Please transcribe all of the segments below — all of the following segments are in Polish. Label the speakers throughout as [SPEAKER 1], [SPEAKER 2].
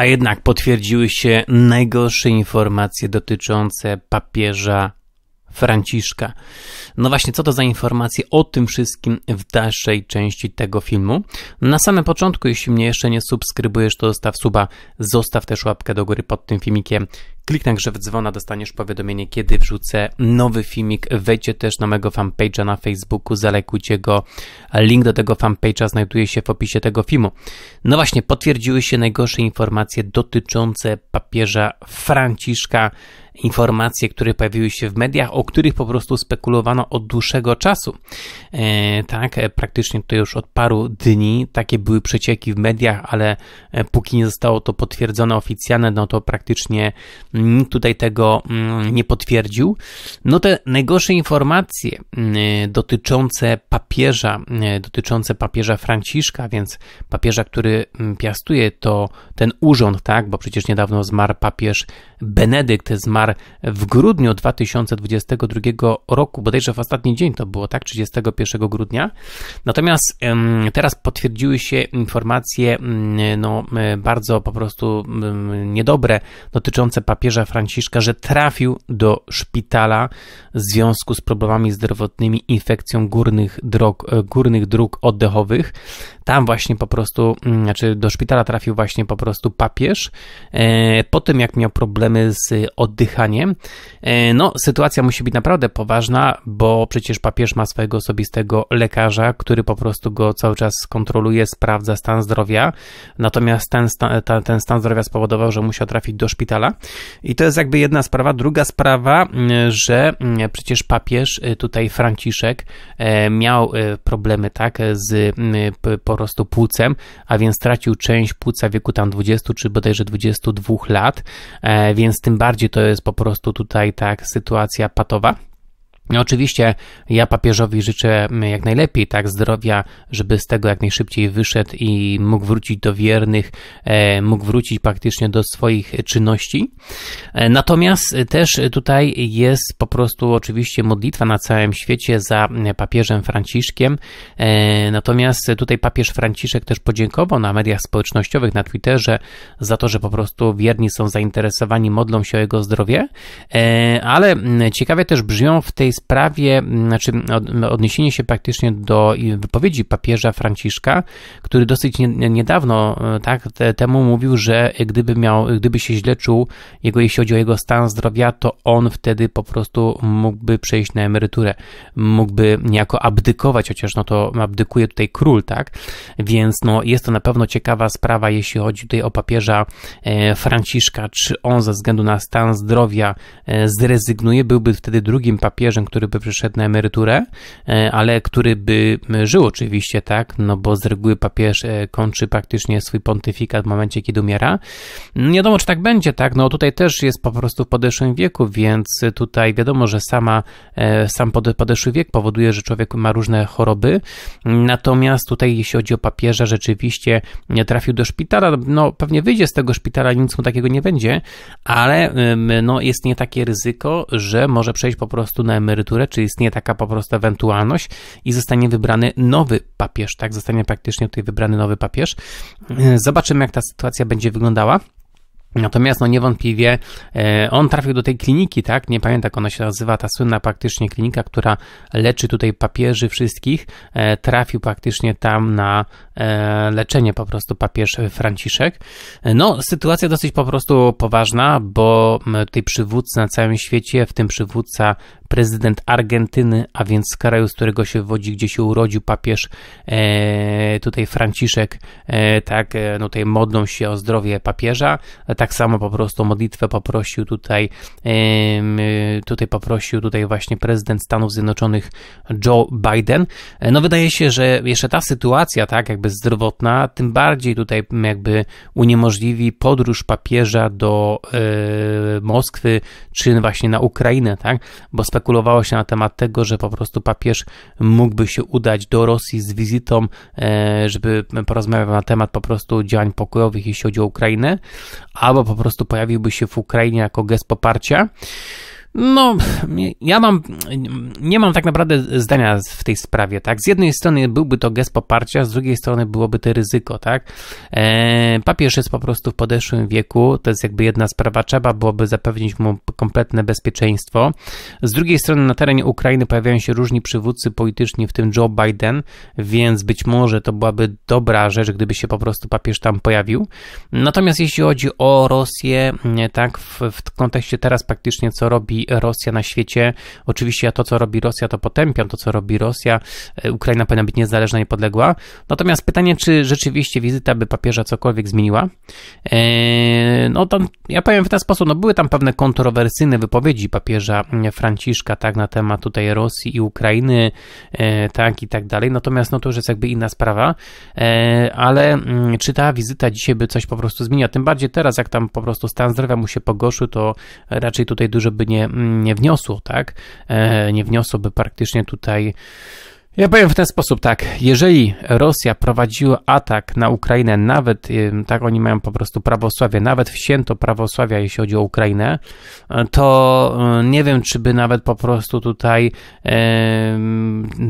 [SPEAKER 1] A jednak potwierdziły się najgorsze informacje dotyczące papieża Franciszka. No właśnie, co to za informacje o tym wszystkim w dalszej części tego filmu. Na samym początku, jeśli mnie jeszcze nie subskrybujesz, to zostaw suba, zostaw też łapkę do góry pod tym filmikiem. Kliknij także w dzwona, dostaniesz powiadomienie, kiedy wrzucę nowy filmik. Wejdźcie też na mojego fanpage'a na Facebooku, zalekujcie go. Link do tego fanpage'a znajduje się w opisie tego filmu. No właśnie, potwierdziły się najgorsze informacje dotyczące papieża Franciszka informacje, które pojawiły się w mediach, o których po prostu spekulowano od dłuższego czasu. E, tak, e, praktycznie to już od paru dni takie były przecieki w mediach, ale e, póki nie zostało to potwierdzone oficjalnie, no to praktycznie nikt mm, tutaj tego mm, nie potwierdził. No te najgorsze informacje mm, dotyczące papieża, dotyczące papieża Franciszka, więc papieża, który piastuje to ten urząd, tak, bo przecież niedawno zmarł papież Benedykt, zmarł w grudniu 2022 roku, bodajże w ostatni dzień to było, tak, 31 grudnia. Natomiast teraz potwierdziły się informacje mm, no, bardzo po prostu niedobre dotyczące papieża Franciszka, że trafił do szpitala w związku z problemami zdrowotnymi, infekcją górnych dróg, e, górnych dróg oddechowych. Tam właśnie po prostu, znaczy do szpitala trafił właśnie po prostu papież e, po tym, jak miał problemy z oddychaniem E, no, sytuacja musi być naprawdę poważna, bo przecież papież ma swojego osobistego lekarza, który po prostu go cały czas kontroluje, sprawdza stan zdrowia. Natomiast ten, stan, ta, ten stan zdrowia spowodował, że musiał trafić do szpitala. I to jest jakby jedna sprawa. Druga sprawa, że przecież papież, e, tutaj Franciszek, e, miał problemy, tak, z po prostu płucem, a więc tracił część płuca w wieku tam 20 czy bodajże 22 lat, więc tym bardziej to jest jest po prostu tutaj tak sytuacja patowa? No, oczywiście ja papieżowi życzę mm, jak najlepiej, tak, zdrowia, żeby z tego jak najszybciej wyszedł i mógł wrócić do wiernych, e, mógł wrócić praktycznie do swoich czynności. E, natomiast e, też tutaj jest po prostu oczywiście modlitwa na całym świecie za papieżem Franciszkiem. Natomiast tutaj papież Franciszek też podziękował na mediach społecznościowych, na Twitterze za to, że po prostu wierni są zainteresowani, modlą się o jego zdrowie. Ale ciekawie też brzmią w tej sprawie, mm, znaczy odniesienie się praktycznie do wypowiedzi papieża Franciszka, który dosyć niedawno e, tak, temu mówił, że gdyby, miał, gdyby się źle czuł, jego, jeśli chodzi o jego stan zdrowia, to on wtedy po prostu mógłby przejść na emeryturę, mógłby niejako abdykować, chociaż no to abdykuje tutaj król, tak? Więc no, jest to na pewno ciekawa sprawa, jeśli chodzi tutaj o papieża e, Franciszka, czy on ze względu na stan zdrowia e, zrezygnuje, byłby wtedy drugim papieżem, który by przyszedł na emeryturę, e, ale który by żył oczywiście, tak, no bo z reguły papież e, kończy praktycznie swój pontyfikat w momencie, kiedy umiera. Nie wiadomo, czy tak będzie, tak, no tutaj też jest po prostu w podeszłym wieku, więc tutaj wiadomo, że sama, e, sam podeszły wiek powoduje, że człowiek ma różne choroby, natomiast tutaj jeśli chodzi o papieża, rzeczywiście trafił do szpitala, no pewnie wyjdzie z tego szpitala, nic mu takiego nie będzie, ale no jest nie takie ryzyko, że może przejść po prostu na emeryturę emeryturę, czy istnieje taka po prostu ewentualność i zostanie wybrany nowy papież, tak? Zostanie praktycznie tutaj wybrany nowy papież. E, zobaczymy, jak ta sytuacja będzie wyglądała. Natomiast no niewątpliwie e, on trafił do tej kliniki, tak? Nie pamiętam jak ona się nazywa, ta słynna praktycznie klinika, która leczy tutaj papieży wszystkich. E, trafił praktycznie tam na leczenie po prostu papież Franciszek. No, sytuacja dosyć po prostu poważna, bo tutaj przywódcy na całym świecie, w tym przywódca prezydent Argentyny, a więc z kraju, z którego się wodzi, gdzie się urodził papież, e, tutaj Franciszek, e, tak, e, no tutaj modlą się o zdrowie papieża, tak samo po prostu modlitwę poprosił tutaj, tutaj poprosił tutaj właśnie prezydent Stanów Zjednoczonych Joe Biden. No wydaje się, że jeszcze ta sytuacja, tak, jakby zdrowotna, tym bardziej tutaj jakby uniemożliwi podróż papieża do Moskwy, czy właśnie na Ukrainę, tak, bo z spekulowało się na temat tego, że po prostu papież mógłby się udać do Rosji z wizytą, e, żeby porozmawiał na temat po prostu działań pokojowych, jeśli chodzi o Ukrainę, albo po prostu pojawiłby się w Ukrainie jako gest poparcia. No, ja mam, nie mam tak naprawdę zdania w tej sprawie, tak? Z jednej strony byłby to gest poparcia, z drugiej strony byłoby to ryzyko, tak? Eee, papież jest po prostu w podeszłym wieku, to jest jakby jedna sprawa, trzeba byłoby zapewnić mu kompletne bezpieczeństwo. Z drugiej strony na terenie Ukrainy pojawiają się różni przywódcy polityczni, w tym Joe Biden, więc być może to byłaby dobra rzecz, gdyby się po prostu papież tam pojawił. Natomiast jeśli chodzi o Rosję, tak, w, w kontekście teraz praktycznie co robi Rosja na świecie. Oczywiście ja to, co robi Rosja, to potępiam, to, co robi Rosja, e, Ukraina powinna być niezależna i podległa. Natomiast pytanie, czy rzeczywiście wizyta by papieża cokolwiek zmieniła? E, no to ja powiem w ten sposób, no były tam pewne kontrowersyjne wypowiedzi papieża Franciszka, tak, na temat tutaj Rosji i Ukrainy, e, tak, i tak dalej. Natomiast no to już jest jakby inna sprawa, ale mm, czy ta wizyta dzisiaj by coś po prostu zmieniła? Tym bardziej teraz, jak tam po prostu stan zdrowia mu się pogorszył, to raczej tutaj dużo by nie nie wniosło, tak? E, nie wniosłoby praktycznie tutaj ja powiem w ten sposób, tak. Jeżeli Rosja prowadziła atak na Ukrainę, nawet, tak oni mają po prostu prawosławie, nawet wsięto prawosławia, jeśli chodzi o Ukrainę, e, to e, nie wiem, czy by nawet po prostu tutaj,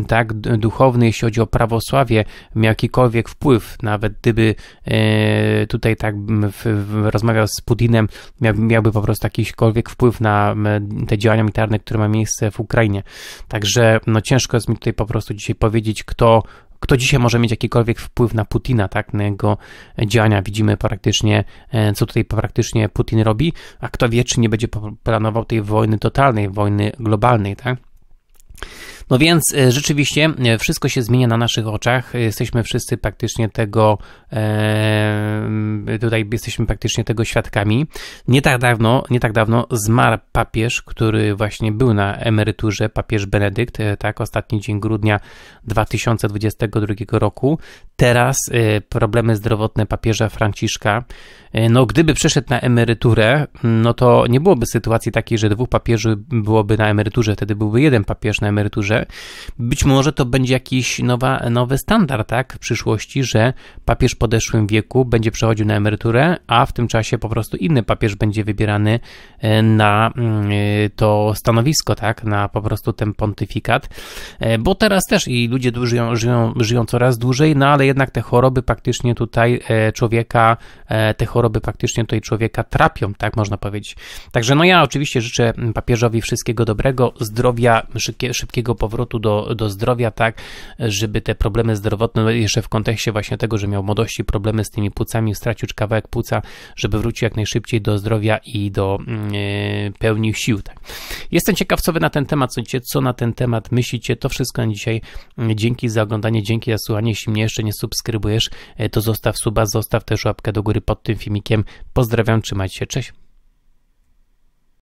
[SPEAKER 1] tak, duchowny, jeśli chodzi o prawosławie, miał jakikolwiek wpływ, nawet gdyby e, tutaj tak rozmawiał z Putinem, miałby po prostu jakikolwiek wpływ na te działania militarne, które ma miejsce w Ukrainie. Także, no ciężko jest mi tutaj po prostu prostu dzisiaj powiedzieć, kto, kto dzisiaj może mieć jakikolwiek wpływ na Putina, tak, na jego działania. Widzimy praktycznie, e, co tutaj praktycznie Putin robi, a kto wie, czy nie będzie planował tej wojny totalnej, wojny globalnej, tak. No więc e, rzeczywiście e, wszystko się zmienia na naszych oczach. Jesteśmy wszyscy praktycznie tego, e, tutaj jesteśmy praktycznie tego świadkami. Nie tak dawno, nie tak dawno zmarł papież, który właśnie był na emeryturze, papież Benedykt, tak, ostatni dzień grudnia 2022 roku. Teraz problemy zdrowotne papieża Franciszka. No, gdyby przeszedł na emeryturę, no to nie byłoby sytuacji takiej, że dwóch papieży byłoby na emeryturze, wtedy byłby jeden papież na emeryturze być może to będzie jakiś nowa, nowy standard, tak, w przyszłości, że papież w podeszłym wieku będzie przechodził na emeryturę, a w tym czasie po prostu inny papież będzie wybierany e, na mm, e, to stanowisko, tak, na po prostu ten pontyfikat, e, bo teraz też i ludzie żyją, żyją, żyją coraz dłużej, no ale jednak te choroby praktycznie tutaj człowieka, te choroby praktycznie tutaj człowieka trapią, tak można powiedzieć. Także no ja oczywiście życzę papieżowi wszystkiego dobrego, zdrowia, szybkie, szybkiego powrotu do, do zdrowia, tak, żeby te problemy zdrowotne, no, jeszcze w kontekście właśnie tego, że miał młodości problemy z tymi płucami, stracił kawałek płuca, żeby wrócił jak najszybciej do zdrowia i do yy, mm, e, pełni sił. Tak. Jestem ciekaw, co wy na ten temat sądzicie, co na ten temat myślicie. To wszystko na dzisiaj. Dzięki za oglądanie, dzięki za słuchanie. Jeśli mnie jeszcze nie subskrybujesz, e, to zostaw suba, zostaw też łapkę do góry pod tym filmikiem. Pozdrawiam, trzymajcie się, cześć.